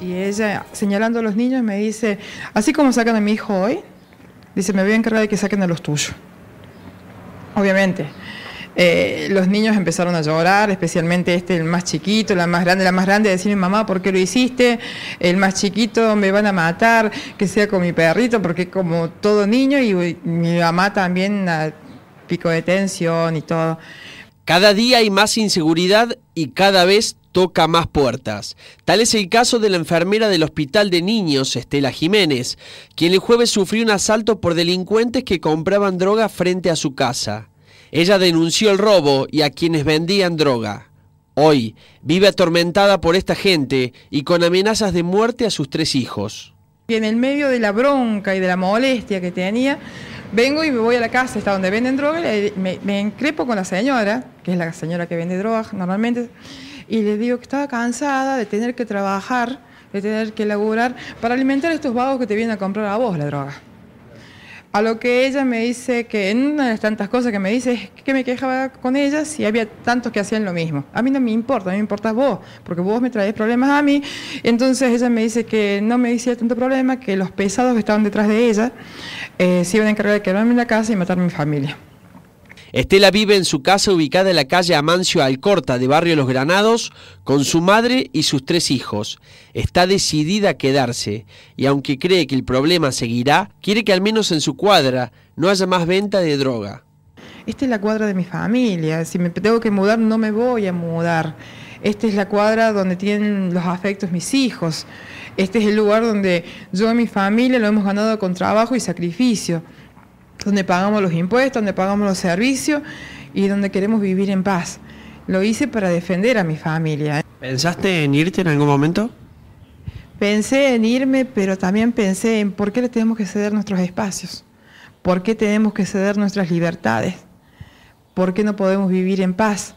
Y ella, señalando a los niños, me dice, así como sacan a mi hijo hoy, dice, me voy a encargar de que saquen a los tuyos. Obviamente. Eh, los niños empezaron a llorar, especialmente este, el más chiquito, la más grande, la más grande, decirme, mamá, ¿por qué lo hiciste? El más chiquito me van a matar, que sea con mi perrito, porque como todo niño, y mi mamá también pico de tensión y todo. Cada día hay más inseguridad y cada vez toca más puertas. Tal es el caso de la enfermera del Hospital de Niños, Estela Jiménez, quien el jueves sufrió un asalto por delincuentes que compraban droga frente a su casa. Ella denunció el robo y a quienes vendían droga. Hoy vive atormentada por esta gente y con amenazas de muerte a sus tres hijos. Y en el medio de la bronca y de la molestia que tenía, vengo y me voy a la casa, está donde venden droga, me, me, increpo con la señora, que es la señora que vende drogas normalmente, y le digo que estaba cansada de tener que trabajar, de tener que laburar para alimentar a estos vagos que te vienen a comprar a vos la droga. A lo que ella me dice que en una de tantas cosas que me dice es que me quejaba con ellas y había tantos que hacían lo mismo. A mí no me importa, a mí me importa vos, porque vos me traes problemas a mí. Entonces ella me dice que no me dice tanto problema, que los pesados que estaban detrás de ella eh, se iban a encargar de quedarme en la casa y matar a mi familia. Estela vive en su casa ubicada en la calle Amancio Alcorta de Barrio Los Granados con su madre y sus tres hijos. Está decidida a quedarse y aunque cree que el problema seguirá, quiere que al menos en su cuadra no haya más venta de droga. Esta es la cuadra de mi familia, si me tengo que mudar no me voy a mudar. Esta es la cuadra donde tienen los afectos mis hijos. Este es el lugar donde yo y mi familia lo hemos ganado con trabajo y sacrificio donde pagamos los impuestos, donde pagamos los servicios y donde queremos vivir en paz. Lo hice para defender a mi familia. ¿Pensaste en irte en algún momento? Pensé en irme, pero también pensé en por qué le tenemos que ceder nuestros espacios, por qué tenemos que ceder nuestras libertades, por qué no podemos vivir en paz.